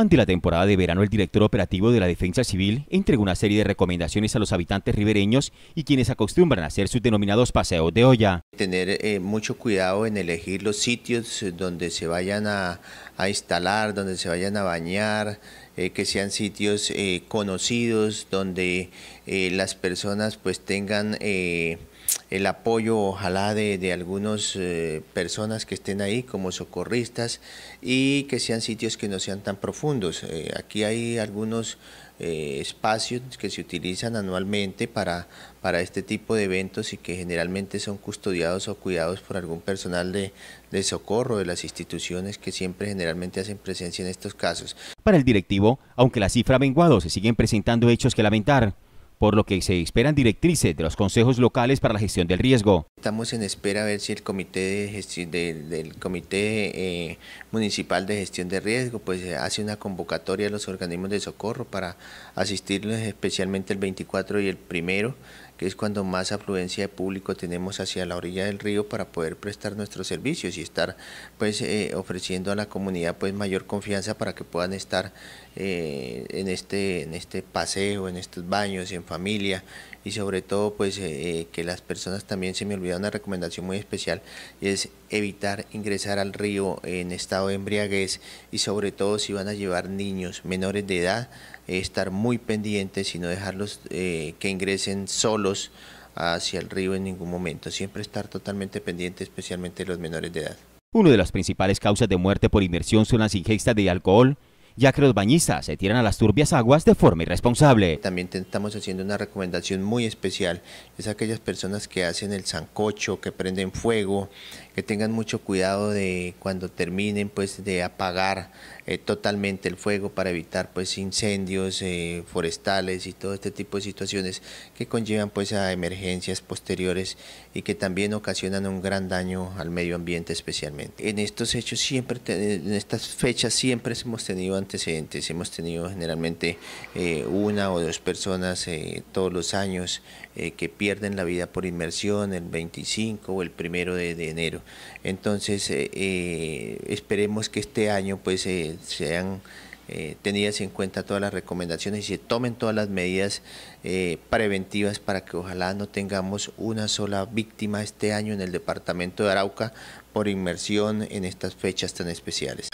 Ante la temporada de verano, el director operativo de la Defensa Civil entregó una serie de recomendaciones a los habitantes ribereños y quienes acostumbran a hacer sus denominados paseos de olla. Tener eh, mucho cuidado en elegir los sitios donde se vayan a, instalar, donde se vayan a bañar, eh, que sean sitios eh, conocidos, donde las personas pues tengan el apoyo, ojalá, de, algunas eh, personas que estén ahí como socorristas y que sean sitios que no sean tan profundos. Eh, aquí hay algunos eh, espacios que se utilizan anualmente para, para este tipo de eventos y que generalmente son custodiados o cuidados por algún personal de, de socorro de las instituciones que siempre generalmente hacen presencia en estos casos. Para el directivo, aunque la cifra ha se siguen presentando hechos que lamentar por lo que se esperan directrices de los consejos locales para la gestión del riesgo. Estamos en espera a ver si el comité de eh, municipal de gestión de riesgo pues hace una convocatoria a los organismos de socorro para asistirles especialmente el 24 y el primero que es cuando más afluencia de público tenemos hacia la orilla del río para poder prestar nuestros servicios y estar pues eh, ofreciendo a la comunidad pues mayor confianza para que puedan estar eh, en este en este paseo, en estos baños, en familia y sobre todo pues eh, que las personas también se me olvida una recomendación muy especial y es evitar ingresar al río en estado de embriaguez y sobre todo si van a llevar niños menores de edad estar muy pendientes y no dejarlos que ingresen solos hacia el río en ningún momento, siempre estar totalmente pendiente especialmente los menores de edad. Una de las principales causas de muerte por inmersión son las ingestas de alcohol, ya que los bañistas se tiran a las turbias aguas de forma irresponsable. También estamos haciendo una recomendación muy especial, es aquellas personas que hacen el sancocho, que prenden fuego, que tengan mucho cuidado de cuando terminen pues de apagar eh, totalmente el fuego para evitar pues incendios eh, forestales y todo este tipo de situaciones que conllevan pues a emergencias posteriores y que también ocasionan un gran daño al medio ambiente especialmente. En estos hechos siempre, en estas fechas siempre hemos tenido antecedentes, hemos tenido generalmente eh, una o dos personas todos los años que pierden la vida por inmersión el 25 o el primero de enero. Entonces, eh, eh, esperemos que este año pues eh, sean tenidas en cuenta todas las recomendaciones y se tomen todas las medidas preventivas para que ojalá no tengamos una sola víctima este año en el departamento de Arauca por inmersión en estas fechas tan especiales.